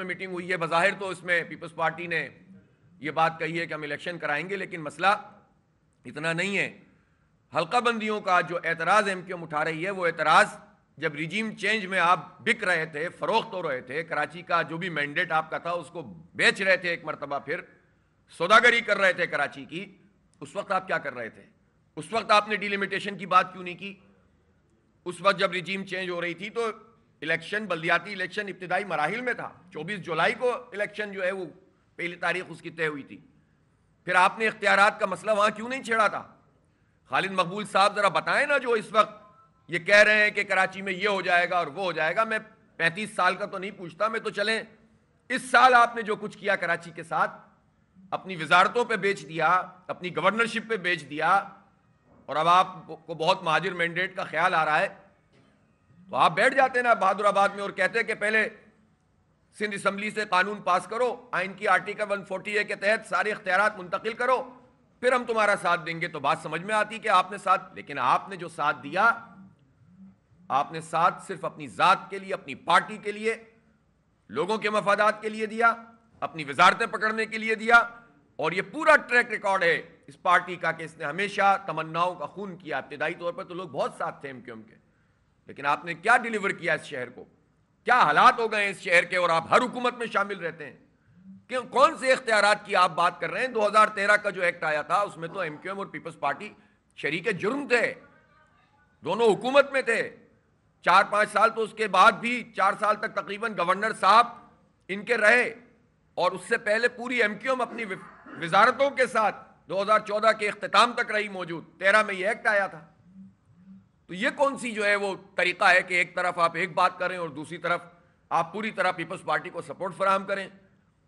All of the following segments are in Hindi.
में मीटिंग हुई है बाहिर तो इसमें पीपल्स पार्टी ने यह बात कही है कि हम इलेक्शन कराएंगे लेकिन मसला इतना नहीं है हल्का बंदियों का जो एतराज़ एम क्यू उठा रही है वो एतराज़ जब रिजीम चेंज में आप बिक रहे थे फरोख्त हो रहे थे कराची का जो भी मैंडेट आपका था उसको बेच रहे थे एक मरतबा फिर सौदागरी कर रहे थे कराची की उस वक्त आप क्या कर रहे थे उस वक्त आपने डिलिमिटेशन की बात क्यों नहीं की उस वक्त जब रिजीम चेंज हो रही थी तो इलेक्शन बल्दियाती इलेक्शन इब्तदाई मराहल में था 24 जुलाई को इलेक्शन जो है वो पहली तारीख उसकी तय हुई थी फिर आपने इख्तियार का मसला वहाँ क्यों नहीं छेड़ा था खालिद मकबूल साहब ज़रा बताएं ना जो इस वक्त ये कह रहे हैं कि कराची में ये हो जाएगा और वो हो जाएगा मैं पैंतीस साल का तो नहीं पूछता मैं तो चलें इस साल आपने जो कुछ किया कराची के साथ अपनी वजारतों पर बेच दिया अपनी गवर्नरशिप पर बेच दिया और अब आपको बहुत महाजिर मैंडेट का ख्याल आ रहा है तो आप बैठ जाते ना बहादुराबाद में और कहते हैं कि पहले सिंध असम्बली से कानून पास करो आइन की आर्टिकल वन फोर्टी ए के तहत सारे इख्तियार मुंतकिल करो फिर हम तुम्हारा साथ देंगे तो बात समझ में आती कि आपने साथ लेकिन आपने जो साथ दिया आपने साथ सिर्फ अपनी ज़ात के लिए अपनी पार्टी के लिए लोगों के मफादात के लिए दिया अपनी वजारतें पकड़ने के लिए दिया और ये पूरा ट्रैक रिकॉर्ड है इस पार्टी का कि इसने हमेशा तमन्नाओं का खून किया इब्तदाई तौर पर तो लोग बहुत साथ थे एम के लेकिन आपने क्या डिलीवर किया इस शहर को क्या हालात हो गए इस शहर के और आप हर हुकूमत में शामिल रहते हैं क्यों कौन से इख्तियार की आप बात कर रहे हैं 2013 का जो एक्ट आया था उसमें तो एमक्यूएम और पीपल्स पार्टी शरीक जुर्म थे दोनों हुकूमत में थे चार पांच साल तो उसके बाद भी चार साल तक तकरीबन गवर्नर साहब इनके रहे और उससे पहले पूरी एम क्यू एम अपनी वजारतों के साथ 2014 के अख्ताम तक रही मौजूद तेरह में ये एक्ट आया था तो ये कौन सी जो है वो तरीका है कि एक तरफ आप एक बात करें और दूसरी तरफ आप पूरी तरह पीपल्स पार्टी को सपोर्ट फराहम करें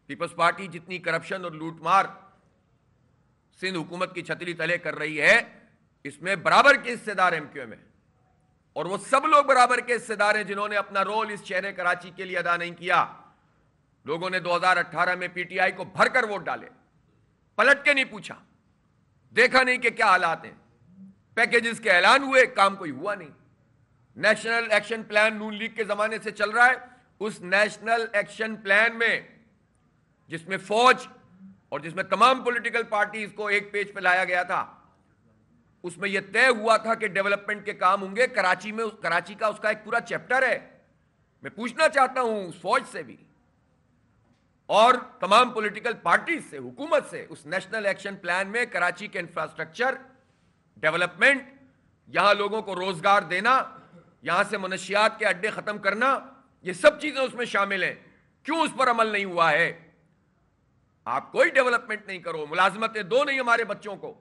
पीपल्स पार्टी जितनी करप्शन और लूटमार सिंध हुकूमत की छतरी तले कर रही है इसमें बराबर के हिस्सेदार एम क्यू एम और वो सब लोग बराबर के हिस्सेदार हैं जिन्होंने अपना रोल इस शहर कराची के लिए अदा नहीं किया लोगों ने 2018 में पीटीआई को भरकर वोट डाले पलट के नहीं पूछा देखा नहीं कि क्या हालात हैं पैकेजेस के ऐलान हुए काम कोई हुआ नहीं national action plan Noon League के जमाने से चल रहा है उस नेशनल एक्शन प्लान में जिसमें फौज और जिसमें तमाम पॉलिटिकल पार्टीज को एक पेज पे लाया गया था उसमें यह तय हुआ था कि डेवलपमेंट के काम होंगे कराची में कराची का उसका एक पूरा चैप्टर है मैं पूछना चाहता हूं उस फौज से भी और तमाम पॉलिटिकल पार्टीज से हुकूमत से उस नेशनल एक्शन प्लान में कराची के इंफ्रास्ट्रक्चर डेवलपमेंट यहां लोगों को रोजगार देना यहां से मनशियात के अड्डे खत्म करना ये सब चीजें उसमें शामिल हैं क्यों उस पर अमल नहीं हुआ है आप कोई डेवलपमेंट नहीं करो मुलाजमतें दो नहीं हमारे बच्चों को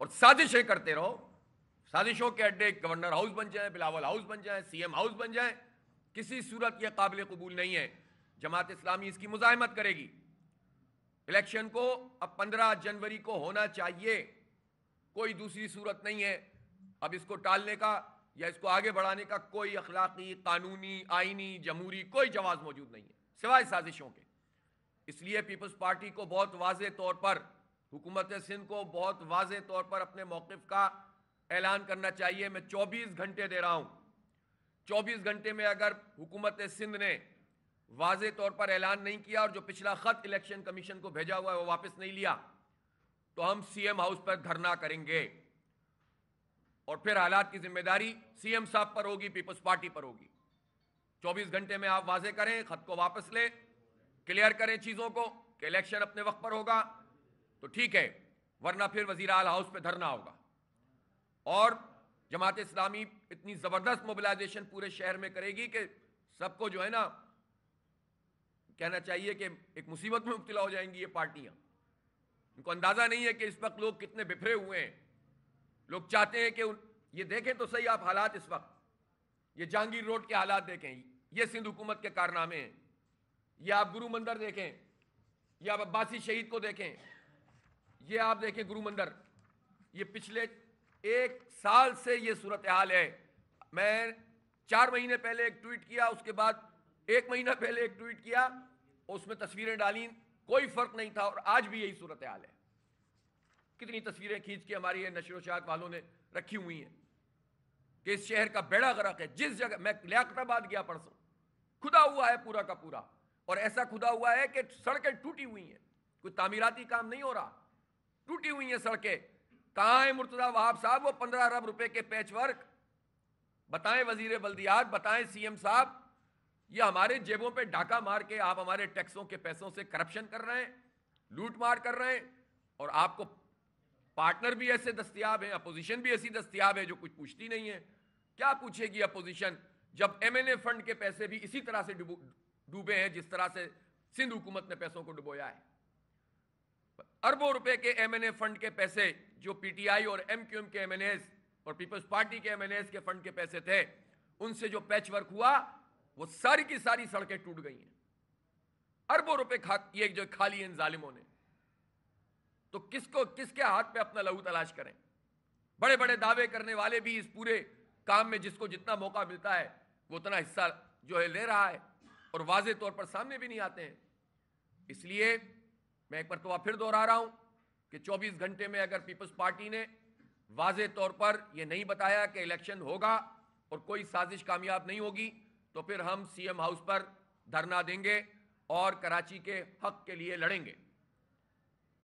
और साजिशें करते रहो साजिशों के अड्डे गवर्नर हाउस बन जाए बिलावल हाउस बन जाए सीएम हाउस बन जाए किसी सूरत यह काबिल कबूल नहीं है जमात इस्लामी इसकी मुजामत करेगी इलेक्शन को अब पंद्रह जनवरी को होना चाहिए कोई दूसरी सूरत नहीं है अब इसको टालने का या इसको आगे बढ़ाने का कोई अखलाकी कानूनी आइनी जमहूरी कोई जवाब मौजूद नहीं है सिवाय साजिशों के इसलिए पीपल्स पार्टी को बहुत वाज तौर पर हुकूमत सिंध को बहुत वाज तौर पर अपने मौकफ का ऐलान करना चाहिए मैं 24 घंटे दे रहा हूँ 24 घंटे में अगर हुकूमत सिंध ने वाज तौर पर ऐलान नहीं किया और जो पिछला ख़त इलेक्शन कमीशन को भेजा हुआ है वो वापस नहीं लिया तो हम सीएम हाउस पर धरना करेंगे और फिर हालात की जिम्मेदारी सीएम साहब पर होगी पीपल्स पार्टी पर होगी 24 घंटे में आप वाजे करें खत को वापस ले क्लियर करें चीजों को कि इलेक्शन अपने वक्त पर होगा तो ठीक है वरना फिर वजीर आल हाउस पर धरना होगा और जमात इस्लामी इतनी जबरदस्त मोबिलाइजेशन पूरे शहर में करेगी कि सबको जो है ना कहना चाहिए कि एक मुसीबत में मुब्तला हो जाएंगी ये पार्टियां उनको अंदाज़ा नहीं है कि इस वक्त लोग कितने बिफरे हुए हैं लोग चाहते हैं कि ये देखें तो सही आप हालात इस वक्त ये जहांगीर रोड के हालात देखें ये सिंध हुकूमत के कारनामे हैं ये आप गुरु मंदिर देखें ये आप अब्बासी शहीद को देखें ये आप देखें गुरु मंदिर ये पिछले एक साल से ये सूरत हाल है मैं चार महीने पहले एक ट्वीट किया उसके बाद एक महीना पहले एक ट्वीट किया उसमें तस्वीरें डाली कोई फर्क नहीं था और आज भी यही सूरत हाल है कितनी तस्वीरें खींच के हमारी नशर वशात वालों ने रखी हुई हैं कि इस शहर का बेड़ा गर्क है जिस जगह मैं लियाकताबाद गया परसों खुदा हुआ है पूरा का पूरा और ऐसा खुदा हुआ है कि सड़कें टूटी हुई हैं कोई तामीराती काम नहीं हो रहा टूटी हुई हैं सड़कें कहाँ है मुर्तदा वहाब साहब वो पंद्रह अरब रुपए के पैचवर्क बताएं वजीर बल्दियात बताएं सीएम साहब ये हमारे जेबों पे डाका मार के आप हमारे टैक्सों के पैसों से करप्शन कर रहे हैं लूट मार कर रहे हैं और आपको पार्टनर भी ऐसे दस्तियाब हैं अपोजिशन भी ऐसी दस्तियाब है जो कुछ पूछती नहीं है क्या पूछेगी अपोजिशन जब एम फंड के पैसे भी इसी तरह से डूबे हैं जिस तरह से सिंध हुकूमत ने पैसों को डुबोया है अरबों रुपए के एमएनए फंड के पैसे जो पीटीआई और एम के एम और पीपल्स पार्टी के एम के फंड के पैसे थे उनसे जो पैच वर्क हुआ वो सारी की सारी सड़कें टूट गई हैं अरबों रुपए खा ये जो खा लिए इन जालिमों ने तो किसको किसके हाथ पे अपना लहू तलाश करें बड़े बड़े दावे करने वाले भी इस पूरे काम में जिसको जितना मौका मिलता है वो उतना हिस्सा जो है ले रहा है और वाजे तौर पर सामने भी नहीं आते हैं इसलिए मैं एक मरतबा तो फिर दोहरा रहा हूं कि 24 घंटे में अगर पीपल्स पार्टी ने वाजे तौर पर यह नहीं बताया कि इलेक्शन होगा और कोई साजिश कामयाब नहीं होगी तो फिर हम सीएम हाउस पर धरना देंगे और कराची के हक के लिए लड़ेंगे